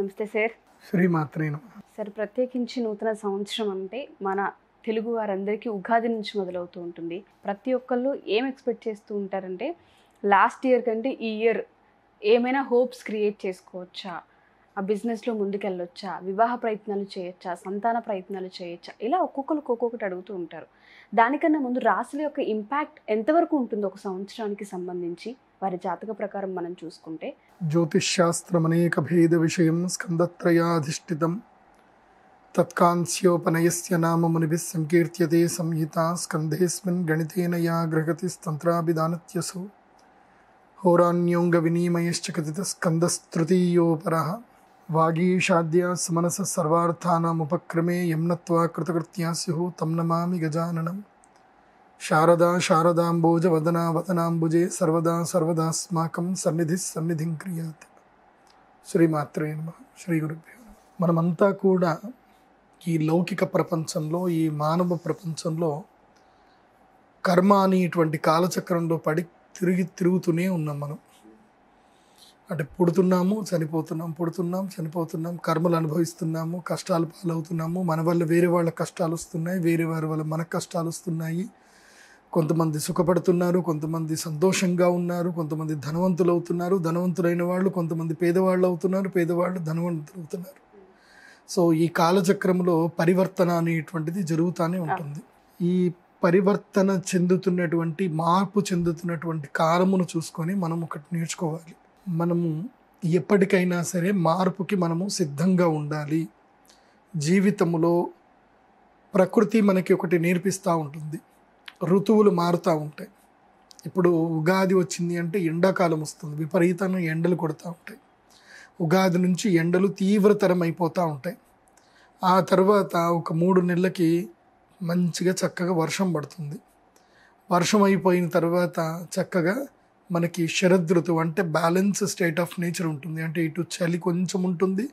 నమస్తే sir మాత్రేను sir ప్రత్యేకించి నూతన సంవత్సరం అంటే మన తెలుగు వారందరికీ ఉగాది నుంచి మొదలవుతూ ఉంటుంది ప్రతి ఒక్కళ్ళు ఏం ఎక్స్పెక్ట్ చేస్తూ ఉంటారంటే లాస్ట్ ఇయర్ కంటే ఈ ఇయర్ ఏమైనా హోప్స్ క్రియేట్ చేసుకోవచ్చా ఆ బిజినెస్లో ముందుకెళ్ళొచ్చా వివాహ ప్రయత్నాలు చేయొచ్చా సంతాన ప్రయత్నాలు చేయొచ్చా ఇలా ఒక్కొక్కరికి ఒక్కొక్కటి అడుగుతూ ఉంటారు దానికన్నా ముందు రాశుల యొక్క ఇంపాక్ట్ ఎంతవరకు ఉంటుందో ఒక సంవత్సరానికి సంబంధించి వారి జాతక ప్రకారం మనం చూసుకుంటే జ్యోతిష్శాస్త్రం అనేక భేద విషయం స్కందత్రయాధిష్ఠితం తత్కాంస్యోపనయస్య నామముని సంకీర్త్యతే సంహిత స్కంధేస్మిన్ గణితేన యా గ్రహతి స్తంత్రాభిధానత్యసు హోరాణ్యోంగ వినిమయశ్చ కథిత స్కంధస్తృతీయోపర వాగీషాద్య సుమనస ఉపక్రమే యమ్నత్వా కృతకృత్యా స్యు తం నమామి గజాననం శారదా శారదాంబోజ వదనా వదనాంబుజే సర్వదా సర్వదాస్మాకం సన్నిధి సన్నిధిం క్రియాత్ శ్రీమాత్రే నమ శ్రీ గురుభ్యో మనమంతా కూడా ఈ లౌకిక ప్రపంచంలో ఈ మానవ ప్రపంచంలో కర్మ అనేటువంటి కాలచక్రంలో పడి తిరిగి తిరుగుతూనే ఉన్నాం మనం అంటే పుడుతున్నాము చనిపోతున్నాం పుడుతున్నాం చనిపోతున్నాం కర్మలు అనుభవిస్తున్నాము కష్టాలు పాలవుతున్నాము మన వల్ల వేరే వాళ్ళ కష్టాలు వస్తున్నాయి వేరే వారి వల్ల మన కష్టాలు వస్తున్నాయి కొంతమంది సుఖపడుతున్నారు కొంతమంది సంతోషంగా ఉన్నారు కొంతమంది ధనవంతులు అవుతున్నారు ధనవంతులైన వాళ్ళు కొంతమంది పేదవాళ్ళు అవుతున్నారు పేదవాళ్ళు ధనవంతులు అవుతున్నారు సో ఈ కాలచక్రంలో పరివర్తన అనేటువంటిది జరుగుతూనే ఉంటుంది ఈ పరివర్తన చెందుతున్నటువంటి మార్పు చెందుతున్నటువంటి కాలమును చూసుకొని మనం ఒకటి నేర్చుకోవాలి మనము ఎప్పటికైనా సరే మార్పుకి మనము సిద్ధంగా ఉండాలి జీవితంలో ప్రకృతి మనకి ఒకటి నేర్పిస్తూ ఉంటుంది ఋతువులు మారుతూ ఉంటాయి ఇప్పుడు ఉగాది వచ్చింది అంటే ఎండాకాలం వస్తుంది విపరీతంగా ఎండలు కొడుతూ ఉంటాయి ఉగాది నుంచి ఎండలు తీవ్రతరం అయిపోతూ ఉంటాయి ఆ తర్వాత ఒక మూడు నెలలకి మంచిగా చక్కగా వర్షం పడుతుంది వర్షం అయిపోయిన తర్వాత చక్కగా మనకి శరదృతువు అంటే బ్యాలెన్స్ స్టేట్ ఆఫ్ నేచర్ ఉంటుంది అంటే ఇటు చలి కొంచెం ఉంటుంది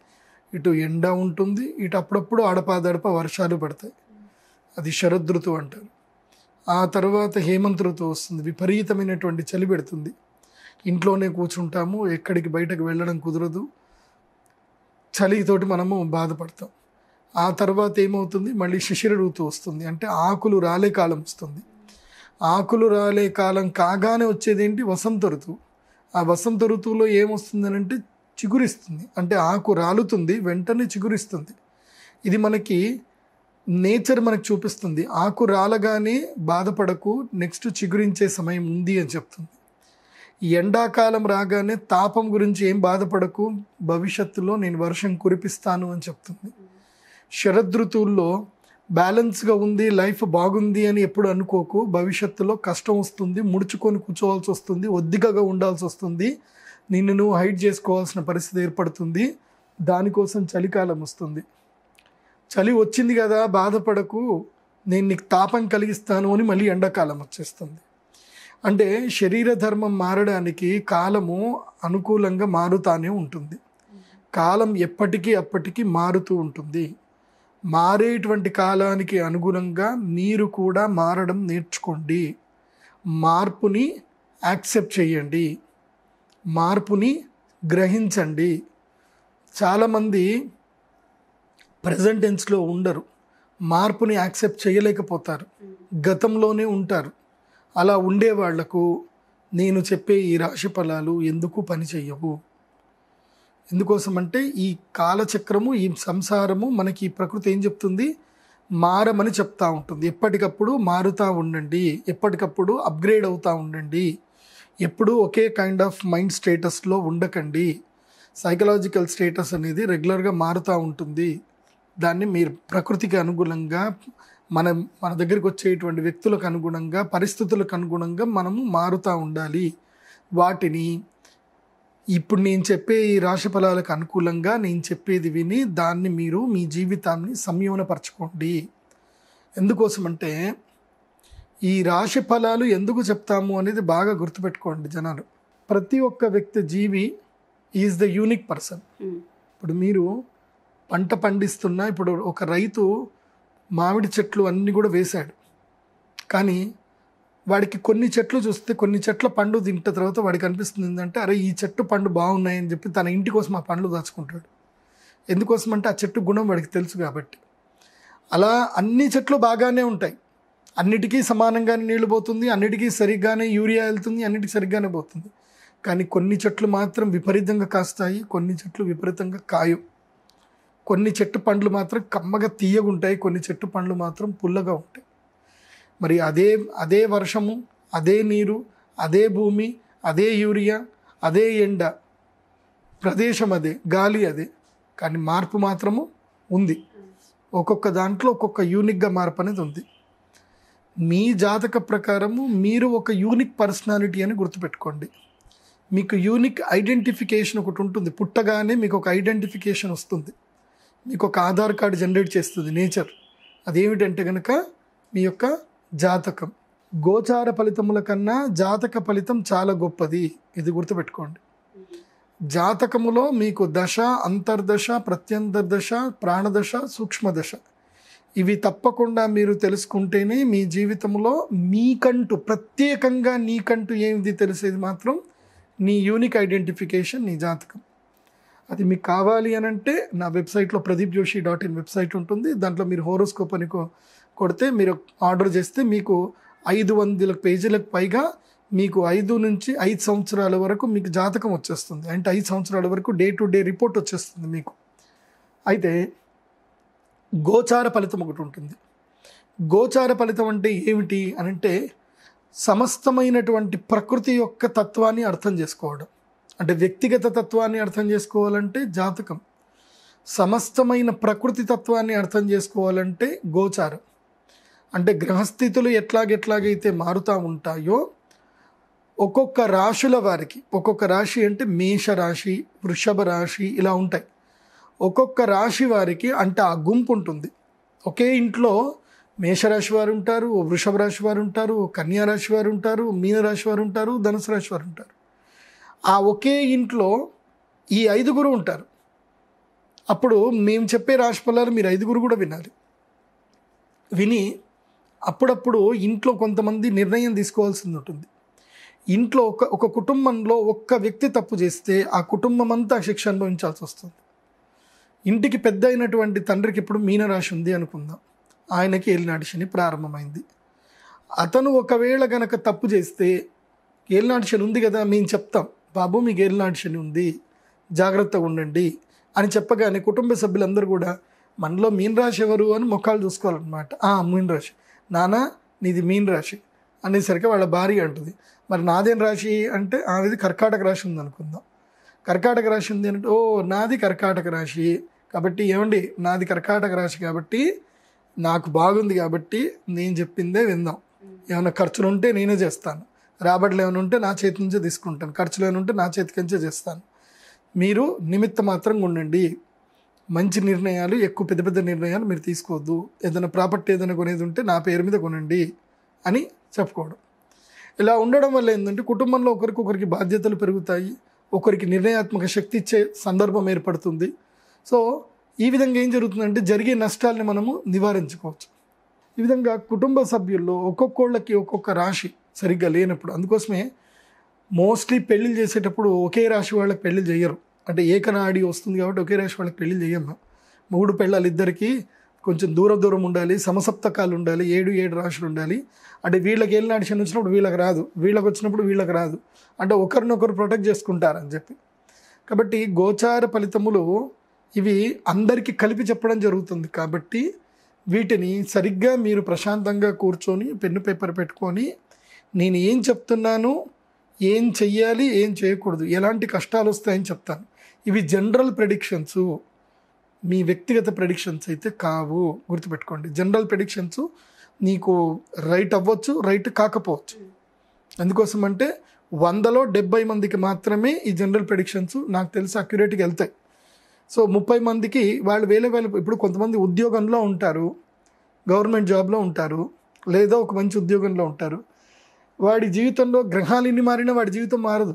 ఇటు ఎండ ఉంటుంది ఇటు అప్పుడప్పుడు ఆడపాదడప వర్షాలు పడతాయి అది శరదృతువు అంటారు ఆ తర్వాత హేమంత్ ఋతువు వస్తుంది విపరీతమైనటువంటి చలి పెడుతుంది ఇంట్లోనే కూర్చుంటాము ఎక్కడికి బయటకు వెళ్ళడం కుదరదు చలితోటి మనము బాధపడతాం ఆ తర్వాత ఏమవుతుంది మళ్ళీ శిశిర ఋతువు వస్తుంది అంటే ఆకులు రాలే కాలం వస్తుంది ఆకులు రాలే కాలం కాగానే వచ్చేదేంటి వసంత ఋతువు ఆ వసంత ఋతువులో ఏమొస్తుందని అంటే చిగురిస్తుంది అంటే ఆకు రాలుతుంది వెంటనే చిగురిస్తుంది ఇది మనకి నేచర్ మనకు చూపిస్తుంది ఆకు రాలగానే బాధపడకు నెక్స్ట్ చిగురించే సమయం ఉంది అని చెప్తుంది ఎండాకాలం రాగానే తాపం గురించి ఏం బాధపడకు భవిష్యత్తులో నేను వర్షం కురిపిస్తాను అని చెప్తుంది శరదృతువుల్లో బ్యాలెన్స్గా ఉంది లైఫ్ బాగుంది అని ఎప్పుడు అనుకోకు భవిష్యత్తులో కష్టం వస్తుంది ముడుచుకొని కూర్చోవాల్సి వస్తుంది ఒద్దికగా ఉండాల్సి వస్తుంది నిన్ను నువ్వు హైట్ చేసుకోవాల్సిన పరిస్థితి ఏర్పడుతుంది దానికోసం చలికాలం వస్తుంది చలి వచ్చింది కదా బాధపడకు నేను నీకు తాపం కలిగిస్తాను అని మళ్ళీ ఎండాకాలం వచ్చేస్తుంది అంటే శరీర ధర్మం మారడానికి కాలము అనుకూలంగా మారుతానే ఉంటుంది కాలం ఎప్పటికీ అప్పటికీ మారుతూ ఉంటుంది మారేటువంటి కాలానికి అనుగుణంగా మీరు కూడా మారడం నేర్చుకోండి మార్పుని యాక్సెప్ట్ చేయండి మార్పుని గ్రహించండి చాలామంది ప్రజెంటెన్స్లో ఉండరు మార్పుని యాక్సెప్ట్ చేయలేకపోతారు గతంలోనే ఉంటారు అలా ఉండే వాళ్లకు నేను చెప్పే ఈ రాశి ఫలాలు ఎందుకు పనిచేయవు ఎందుకోసం అంటే ఈ కాలచక్రము ఈ సంసారము మనకి ప్రకృతి ఏం చెప్తుంది మారమని చెప్తూ ఉంటుంది ఎప్పటికప్పుడు మారుతూ ఉండండి ఎప్పటికప్పుడు అప్గ్రేడ్ అవుతూ ఉండండి ఎప్పుడూ ఒకే కైండ్ ఆఫ్ మైండ్ స్టేటస్లో ఉండకండి సైకలాజికల్ స్టేటస్ అనేది రెగ్యులర్గా మారుతూ ఉంటుంది దాన్ని మీరు ప్రకృతికి అనుగుణంగా మన మన దగ్గరికి వచ్చేటువంటి వ్యక్తులకు అనుగుణంగా పరిస్థితులకు అనుగుణంగా మనము మారుతూ ఉండాలి వాటిని ఇప్పుడు నేను చెప్పే ఈ రాశి ఫలాలకు అనుకూలంగా నేను చెప్పేది విని దాన్ని మీరు మీ జీవితాన్ని సంయోనపరచుకోండి ఎందుకోసమంటే ఈ రాశి ఫలాలు ఎందుకు చెప్తాము అనేది బాగా గుర్తుపెట్టుకోండి జనాలు ప్రతి ఒక్క వ్యక్తి జీవి is the unique person hmm. ఇప్పుడు మీరు పంట పండిస్తున్న ఇప్పుడు ఒక రైతు మామిడి చెట్లు అన్నీ కూడా వేశాడు కానీ వాడికి కొన్ని చెట్లు చూస్తే కొన్ని చెట్ల పండు తింట తర్వాత వాడికి అనిపిస్తుంది ఏంటంటే అరే ఈ చెట్టు పండు బాగున్నాయని చెప్పి తన ఇంటి కోసం ఆ పండ్లు దాచుకుంటాడు ఎందుకోసం అంటే ఆ చెట్టు గుణం వాడికి తెలుసు కాబట్టి అలా అన్ని చెట్లు బాగానే ఉంటాయి అన్నిటికీ సమానంగానే నీళ్లు పోతుంది అన్నిటికీ సరిగ్గానే యూరియా వెళ్తుంది అన్నిటికీ సరిగ్గానే పోతుంది కానీ కొన్ని చెట్లు మాత్రం విపరీతంగా కాస్తాయి కొన్ని చెట్లు విపరీతంగా కాయు కొన్ని చెట్టు పండ్లు మాత్రం కమ్మగా తీయగుంటాయి కొన్ని చెట్టు పండ్లు మాత్రం పుల్లగా ఉంటాయి మరి అదే అదే వర్షము అదే నీరు అదే భూమి అదే యూరియా అదే ఎండ ప్రదేశం అదే గాలి అదే కానీ మార్పు మాత్రము ఉంది ఒక్కొక్క దాంట్లో ఒక్కొక్క యూనిక్గా మార్పు అనేది ఉంది మీ జాతక ప్రకారము మీరు ఒక యూనిక్ పర్సనాలిటీ అని గుర్తుపెట్టుకోండి మీకు యూనిక్ ఐడెంటిఫికేషన్ ఒకటి ఉంటుంది పుట్టగానే మీకు ఒక ఐడెంటిఫికేషన్ వస్తుంది మీకు ఒక ఆధార్ కార్డు జనరేట్ చేస్తుంది నేచర్ అదేమిటంటే కనుక మీ యొక్క జాతకం గోచార ఫలితముల కన్నా జాతక ఫలితం చాలా గొప్పది ఇది గుర్తుపెట్టుకోండి జాతకములో మీకు దశ అంతర్దశ ప్రత్యంతర్దశ ప్రాణదశ సూక్ష్మదశ ఇవి తప్పకుండా మీరు తెలుసుకుంటేనే మీ జీవితంలో మీకంటూ ప్రత్యేకంగా నీకంటూ ఏమిది తెలిసేది మాత్రం నీ యూనిక్ ఐడెంటిఫికేషన్ నీ జాతకం అది మీకు కావాలి అని అంటే నా వెబ్సైట్లో Pradeep Joshi dot in website ఉంటుంది దాంట్లో మీరు హోరోస్కోప్ అని కొడితే మీరు ఆర్డర్ చేస్తే మీకు ఐదు వందల పేజీలకు పైగా మీకు ఐదు నుంచి ఐదు సంవత్సరాల వరకు మీకు జాతకం వచ్చేస్తుంది అంటే ఐదు సంవత్సరాల వరకు డే టు డే రిపోర్ట్ వచ్చేస్తుంది మీకు అయితే గోచార ఫలితం ఒకటి ఉంటుంది గోచార ఫలితం అంటే ఏమిటి అని అంటే సమస్తమైనటువంటి ప్రకృతి యొక్క తత్వాన్ని అర్థం చేసుకోవడం అంటే వ్యక్తిగత తత్వాన్ని అర్థం చేసుకోవాలంటే జాతకం సమస్తమైన ప్రకృతి తత్వాన్ని అర్థం చేసుకోవాలంటే గోచారం అంటే గ్రహస్థితులు ఎట్లాగెట్లాగైతే మారుతూ ఉంటాయో ఒక్కొక్క రాశుల వారికి ఒక్కొక్క రాశి అంటే మేష రాశి వృషభ రాశి ఇలా ఉంటాయి ఒక్కొక్క రాశి వారికి అంటే ఆ గుంపు ఉంటుంది ఒకే ఇంట్లో మేషరాశి వారు ఉంటారు ఓ వృషభ రాశి వారు ఉంటారు రాశి వారు ఉంటారు మీనరాశి వారు ఉంటారు ధనుసు రాశి వారు ఉంటారు ఆ ఒకే ఇంట్లో ఈ ఐదుగురు ఉంటారు అప్పుడు మేము చెప్పే రాశి మీరు ఐదుగురు కూడా వినాలి విని అప్పుడప్పుడు ఇంట్లో కొంతమంది నిర్ణయం తీసుకోవాల్సింది ఉంటుంది ఇంట్లో ఒక ఒక కుటుంబంలో ఒక్క వ్యక్తి తప్పు చేస్తే ఆ కుటుంబం అంతా శిక్ష అనుభవించాల్సి వస్తుంది ఇంటికి పెద్ద అయినటువంటి తండ్రికి ఇప్పుడు మీనరాశి ఉంది అనుకుందాం ఆయనకి ఏలినాటి శని ప్రారంభమైంది అతను ఒకవేళ గనక తప్పు చేస్తే ఏలినాటి శని ఉంది కదా మేము చెప్తాం బాబు మీకు ఎయిర్ ఉంది జాగ్రత్తగా ఉండండి అని చెప్పగానే కుటుంబ సభ్యులందరూ కూడా మనలో మీన్ రాశి ఎవరు అని ముఖాలు చూసుకోవాలన్నమాట మీన్ రాశి నానా నీది మీన్ రాశి అనేసరికి వాళ్ళ భార్య అంటుంది మరి నాదేం రాశి అంటే ఆమెది కర్కాటక రాశి ఉంది అనుకుందాం కర్కాటక రాశి ఉంది అంటే ఓ నాది కర్కాటక రాశి కాబట్టి ఏమండి నాది కర్కాటక రాశి కాబట్టి నాకు బాగుంది కాబట్టి నేను చెప్పిందే విందాం ఏమైనా ఖర్చులు ఉంటే నేనే చేస్తాను రాబడి ఏమైనా ఉంటే నా చేతి నుంచే తీసుకుంటాను ఖర్చు ఏమైనా ఉంటే నా చేతికించే చేస్తాను మీరు నిమిత్త మాత్రంగా ఉండండి మంచి నిర్ణయాలు ఎక్కువ పెద్ద పెద్ద నిర్ణయాలు మీరు తీసుకోవద్దు ఏదైనా ప్రాపర్టీ ఏదైనా కొనేది ఉంటే నా పేరు మీద కొనండి అని చెప్పుకోవడం ఇలా ఉండడం వల్ల ఏంటంటే కుటుంబంలో ఒకరికొకరికి బాధ్యతలు పెరుగుతాయి ఒకరికి నిర్ణయాత్మక శక్తి ఇచ్చే సందర్భం ఏర్పడుతుంది సో ఈ విధంగా ఏం జరుగుతుందంటే జరిగే నష్టాలని మనము నివారించుకోవచ్చు ఈ విధంగా కుటుంబ సభ్యుల్లో ఒక్కొక్కళ్ళకి ఒక్కొక్క రాశి సరిగ్గా లేనప్పుడు అందుకోసమే మోస్ట్లీ పెళ్ళిళ్ళు చేసేటప్పుడు ఒకే రాశి వాళ్ళకి పెళ్ళిళ్ళు చేయరు అంటే ఏకనాడి వస్తుంది కాబట్టి ఒకే రాశి వాళ్ళకి పెళ్ళిళ్ళు చేయము మూడు పెళ్ళాలు ఇద్దరికి కొంచెం దూరం దూరం ఉండాలి సమసప్తకాలు ఉండాలి ఏడు ఏడు రాశులు ఉండాలి అంటే వీళ్ళకి ఏళ్ళనాటి శని వచ్చినప్పుడు వీళ్ళకి రాదు వీళ్ళకి వచ్చినప్పుడు వీళ్ళకి రాదు అంటే ఒకరినొకరు ప్రొటెక్ట్ చేసుకుంటారని చెప్పి కాబట్టి గోచార ఫలితములు ఇవి అందరికీ కలిపి చెప్పడం జరుగుతుంది కాబట్టి వీటిని సరిగ్గా మీరు ప్రశాంతంగా కూర్చొని పెన్ను పేపర్ పెట్టుకొని నేను ఏం చెప్తున్నాను ఏం చెయ్యాలి ఏం చేయకూడదు ఎలాంటి కష్టాలు వస్తాయని చెప్తాను ఇవి జనరల్ ప్రెడిక్షన్స్ మీ వ్యక్తిగత ప్రెడిక్షన్స్ అయితే కావు గుర్తుపెట్టుకోండి జనరల్ ప్రెడిక్షన్స్ నీకు రైట్ అవ్వచ్చు రైట్ కాకపోవచ్చు ఎందుకోసం అంటే వందలో డెబ్బై మందికి మాత్రమే ఈ జనరల్ ప్రెడిక్షన్స్ నాకు తెలిసి అక్యురేట్గా వెళ్తాయి సో ముప్పై మందికి వాళ్ళు వేలే వేల ఇప్పుడు కొంతమంది ఉద్యోగంలో ఉంటారు గవర్నమెంట్ జాబ్లో ఉంటారు లేదా ఒక మంచి ఉద్యోగంలో ఉంటారు వాడి జీవితంలో గ్రహాలు ఎన్ని మారినా వాడి జీవితం మారదు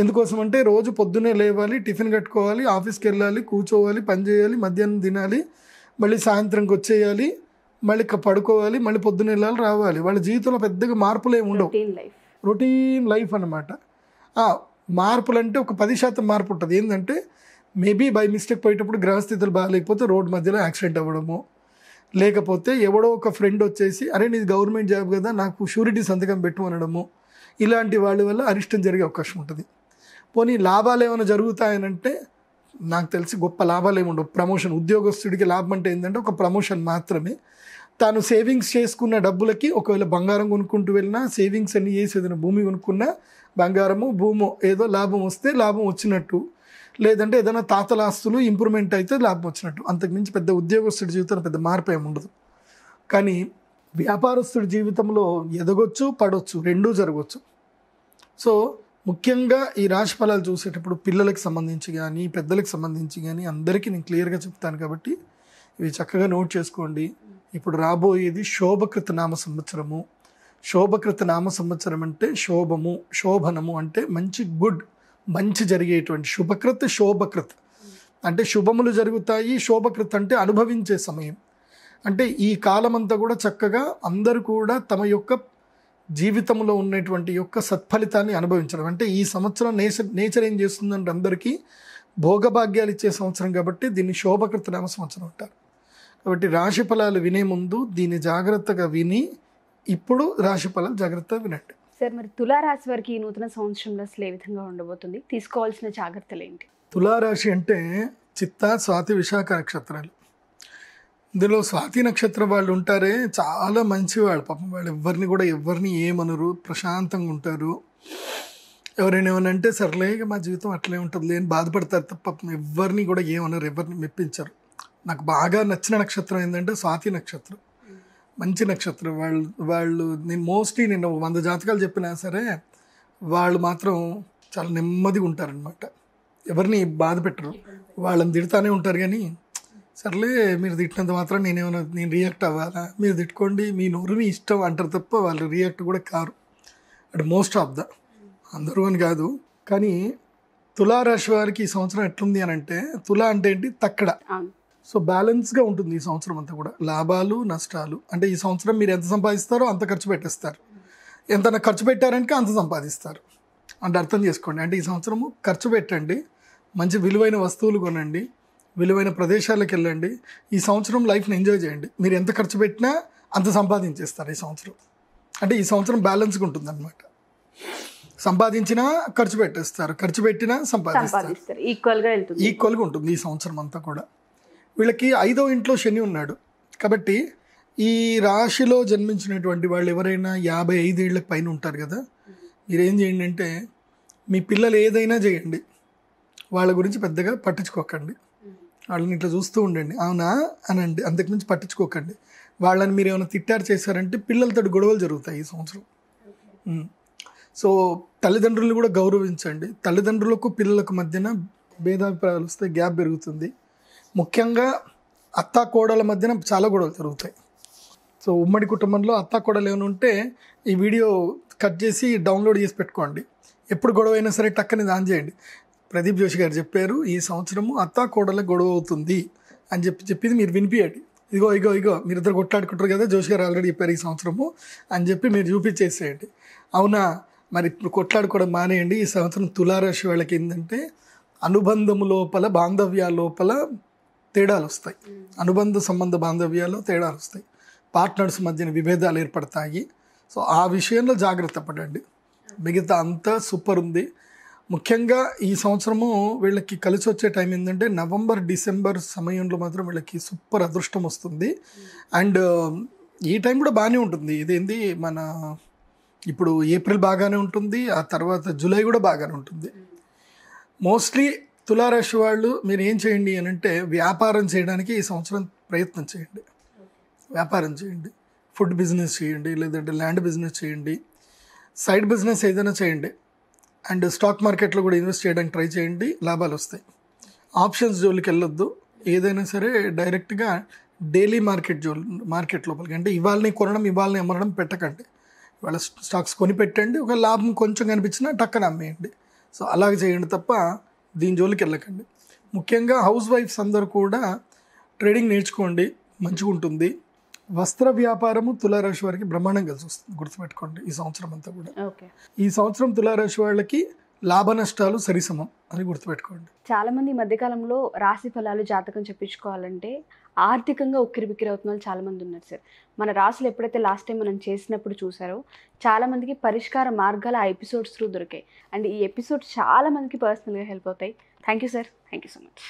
ఎందుకోసం అంటే రోజు పొద్దునే లేవాలి టిఫిన్ కట్టుకోవాలి ఆఫీస్కి వెళ్ళాలి కూర్చోవాలి పని చేయాలి మధ్యాహ్నం తినాలి మళ్ళీ సాయంత్రంకి వచ్చేయాలి మళ్ళీ పడుకోవాలి మళ్ళీ పొద్దున్న వెళ్ళాలి రావాలి వాళ్ళ జీవితంలో పెద్దగా మార్పులు ఏమి ఉండవు రొటీన్ లైఫ్ అనమాట మార్పులు అంటే ఒక పది శాతం మార్పు ఉంటుంది ఏంటంటే మేబీ బై మిస్టేక్ పోయేటప్పుడు గ్రహస్థితులు బాగాలేకపోతే రోడ్ మధ్యలో యాక్సిడెంట్ అవ్వడము లేకపోతే ఎవడో ఒక ఫ్రెండ్ వచ్చేసి అరే నీది గవర్నమెంట్ జాబ్ కదా నాకు షూరిటీ సంతకం పెట్టు అనడము ఇలాంటి వాళ్ళ వల్ల అరిష్టం జరిగే అవకాశం ఉంటుంది పోనీ లాభాలు ఏమైనా జరుగుతాయనంటే నాకు తెలిసి గొప్ప లాభాలు ఏమి ఉండవు ప్రమోషన్ ఉద్యోగస్తుడికి లాభం అంటే ఏంటంటే ఒక ప్రమోషన్ మాత్రమే తాను సేవింగ్స్ చేసుకున్న డబ్బులకి ఒకవేళ బంగారం కొనుక్కుంటూ వెళ్ళినా సేవింగ్స్ అన్ని చేసి ఏదైనా భూమి కొనుక్కున్నా బంగారము భూమో ఏదో లాభం వస్తే లాభం వచ్చినట్టు లేదంటే ఏదైనా తాతల ఆస్తులు ఇంప్రూవ్మెంట్ అయితే లాభం వచ్చినట్టు అంతకుమించి పెద్ద ఉద్యోగస్తుడి జీవితంలో పెద్ద మార్పు ఏమి ఉండదు కానీ వ్యాపారస్తుడి జీవితంలో ఎదగొచ్చు పడవచ్చు రెండూ జరగవచ్చు సో ముఖ్యంగా ఈ రాశి ఫలాలు చూసేటప్పుడు పిల్లలకు సంబంధించి కానీ పెద్దలకు సంబంధించి కానీ అందరికీ నేను క్లియర్గా చెప్తాను కాబట్టి ఇవి చక్కగా నోట్ చేసుకోండి ఇప్పుడు రాబోయేది శోభకృత నామ సంవత్సరము శోభకృత నామ సంవత్సరం అంటే శోభము శోభనము అంటే మంచి గుడ్ మంచి జరిగేటువంటి శుభకృత్ శోభకృత్ అంటే శుభములు జరుగుతాయి శోభకృత్ అంటే అనుభవించే సమయం అంటే ఈ కాలమంతా కూడా చక్కగా అందరూ కూడా తమ యొక్క జీవితంలో ఉన్నటువంటి యొక్క సత్ఫలితాన్ని అనుభవించడం అంటే ఈ సంవత్సరం నేచర్ నేచర్ ఏం చేస్తుందంటే అందరికీ భోగభాగ్యాలు ఇచ్చే సంవత్సరం కాబట్టి దీన్ని శోభకృత నామ సంవత్సరం అంటారు కాబట్టి రాశి ఫలాలు వినే ముందు దీన్ని జాగ్రత్తగా విని ఇప్పుడు రాశి ఫలాలు జాగ్రత్తగా వినండి సార్ మరి తులారాశి వారికి ఈ నూతన సంవత్సరంలో అసలు ఏ విధంగా ఉండబోతుంది తీసుకోవాల్సిన జాగ్రత్తలు ఏంటి తులారాశి అంటే చిత్త స్వాతి విశాఖ నక్షత్రాలు ఇందులో స్వాతి నక్షత్రం వాళ్ళు ఉంటారే చాలా మంచివాళ్ళు పాపం వాళ్ళు ఎవరిని కూడా ఎవరిని ఏమనరు ప్రశాంతంగా ఉంటారు ఎవరైనా ఏమైనా అంటే సర్లేగా మా జీవితం అట్లే ఉంటుంది అని బాధపడతారు తప్ప పాపం ఎవరిని కూడా ఏమనరు ఎవరిని మెప్పించరు నాకు బాగా నచ్చిన నక్షత్రం ఏంటంటే స్వాతి నక్షత్రం మంచి నక్షత్రం వాళ్ళు వాళ్ళు నేను మోస్ట్లీ నేను వంద జాతకాలు చెప్పినా సరే వాళ్ళు మాత్రం చాలా నెమ్మదిగా ఉంటారనమాట ఎవరిని బాధ పెట్టరు వాళ్ళని తిడతానే ఉంటారు కానీ సర్లే మీరు తిట్టినంత మాత్రం నేనేమైనా నేను రియాక్ట్ అవ్వాలా మీరు తిట్టుకోండి మీ నోరు మీ ఇష్టం అంటారు తప్ప వాళ్ళు రియాక్ట్ కూడా కారు అండ్ మోస్ట్ ఆఫ్ ద అందరూ అని కాదు కానీ తులారాశి వారికి ఈ సంవత్సరం ఎట్లుంది అని అంటే తులా అంటే ఏంటి తక్కడ సో బ్యాలెన్స్గా ఉంటుంది ఈ సంవత్సరం అంతా కూడా లాభాలు నష్టాలు అంటే ఈ సంవత్సరం మీరు ఎంత సంపాదిస్తారో అంత ఖర్చు పెట్టేస్తారు ఎంత ఖర్చు పెట్టారంటే అంత సంపాదిస్తారు అంటే అర్థం చేసుకోండి అంటే ఈ సంవత్సరము ఖర్చు పెట్టండి మంచి విలువైన వస్తువులు కొనండి విలువైన ప్రదేశాలకు వెళ్ళండి ఈ సంవత్సరం లైఫ్ని ఎంజాయ్ చేయండి మీరు ఎంత ఖర్చు పెట్టినా అంత సంపాదించేస్తారు ఈ సంవత్సరం అంటే ఈ సంవత్సరం బ్యాలెన్స్గా ఉంటుంది అనమాట సంపాదించినా ఖర్చు పెట్టేస్తారు ఖర్చు పెట్టినా సంపాదిస్తారు ఈక్వల్గా ఉంటుంది ఈ సంవత్సరం అంతా కూడా వీళ్ళకి ఐదో ఇంట్లో శని ఉన్నాడు కాబట్టి ఈ రాశిలో జన్మించినటువంటి వాళ్ళు ఎవరైనా యాభై ఐదేళ్ళ పైన ఉంటారు కదా మీరేం చేయండి అంటే మీ పిల్లలు ఏదైనా చేయండి వాళ్ళ గురించి పెద్దగా పట్టించుకోకండి వాళ్ళని ఇట్లా చూస్తూ ఉండండి అవునా అనండి అంతకుమించి పట్టించుకోకండి వాళ్ళని మీరు ఏమైనా తిట్టారు చేశారంటే పిల్లలతో గొడవలు జరుగుతాయి ఈ సంవత్సరం సో తల్లిదండ్రులను కూడా గౌరవించండి తల్లిదండ్రులకు పిల్లలకు మధ్యన భేదాభిప్రాయాలు వస్తే గ్యాప్ పెరుగుతుంది ముఖ్యంగా అత్తా కోడల మధ్యన చాలా గొడవలు జరుగుతాయి సో ఉమ్మడి కుటుంబంలో అత్తా కోడలు ఏమైనా ఉంటే ఈ వీడియో కట్ చేసి డౌన్లోడ్ చేసి పెట్టుకోండి ఎప్పుడు గొడవ అయినా సరే టక్కని దాన్ చేయండి ప్రదీప్ జోషి గారు చెప్పారు ఈ సంవత్సరము అత్తా కోడల గొడవ అవుతుంది అని చెప్పి చెప్పింది మీరు వినిపించండి ఇగో ఇగో ఇగో మీరు ఇద్దరు కొట్లాడుకుంటారు కదా జోషి గారు ఆల్రెడీ చెప్పారు ఈ సంవత్సరము అని చెప్పి మీరు చూపించేసేయండి అవునా మరి ఇప్పుడు కొట్లాడుకోవడం మానేయండి ఈ సంవత్సరం తులారాశి వాళ్ళకి ఏంటంటే అనుబంధము లోపల బాంధవ్యాల లోపల తేడాలు వస్తాయి అనుబంధ సంబంధ బాంధవ్యాల్లో తేడాలు వస్తాయి పార్ట్నర్స్ మధ్యన విభేదాలు ఏర్పడతాయి సో ఆ విషయంలో జాగ్రత్త పడండి మిగతా అంతా సూపర్ ఉంది ముఖ్యంగా ఈ సంవత్సరము వీళ్ళకి కలిసి వచ్చే టైం ఏంటంటే నవంబర్ డిసెంబర్ సమయంలో మాత్రం వీళ్ళకి సూపర్ అదృష్టం వస్తుంది అండ్ ఈ టైం కూడా బాగానే ఉంటుంది ఇదేంది మన ఇప్పుడు ఏప్రిల్ బాగానే ఉంటుంది ఆ తర్వాత జూలై కూడా బాగానే ఉంటుంది మోస్ట్లీ తులారాశి వాళ్ళు మీరు ఏం చేయండి అని అంటే వ్యాపారం చేయడానికి ఈ సంవత్సరం ప్రయత్నం చేయండి వ్యాపారం చేయండి ఫుడ్ బిజినెస్ చేయండి లేదంటే ల్యాండ్ బిజినెస్ చేయండి సైడ్ బిజినెస్ ఏదైనా చేయండి అండ్ స్టాక్ మార్కెట్లో కూడా ఇన్వెస్ట్ చేయడానికి ట్రై చేయండి లాభాలు వస్తాయి ఆప్షన్స్ జోలికి వెళ్ళొద్దు ఏదైనా సరే డైరెక్ట్గా డైలీ మార్కెట్ జోల్ మార్కెట్ లోపలికి అంటే ఇవాళని కొనడం ఇవాళని అమ్మడం పెట్టకండి ఇవాళ స్టాక్స్ కొని పెట్టండి ఒక లాభం కొంచెం కనిపించినా టక్కన అమ్మేయండి సో అలాగే చేయండి తప్ప దీని జోలికి వెళ్ళకండి ముఖ్యంగా హౌస్ వైఫ్స్ అందరూ కూడా ట్రేడింగ్ నేర్చుకోండి మంచిగా ఉంటుంది వస్త్ర వ్యాపారము తులారాశి వారికి బ్రహ్మాండం కలిసి వస్తుంది గుర్తుపెట్టుకోండి ఈ సంవత్సరం అంతా కూడా ఈ సంవత్సరం తులారాశి వాళ్ళకి లాభ నష్టాలు సరిసమం అని గుర్తుపెట్టుకోండి చాలా మంది మధ్యకాలంలో రాశి ఫలాలు జాతకం చెప్పించుకోవాలంటే ఆర్థికంగా ఉక్కిరిబిక్కిరి అవుతున్న వాళ్ళు చాలామంది ఉన్నారు సార్ మన రాసులు ఎప్పుడైతే లాస్ట్ టైం మనం చేసినప్పుడు చూసారో చాలామందికి పరిష్కార మార్గాలు ఆ ఎపిసోడ్స్ త్రూ దొరికాయి అండ్ ఈ ఎపిసోడ్స్ చాలామందికి పర్సనల్గా హెల్ప్ అవుతాయి thank you sir thank you so much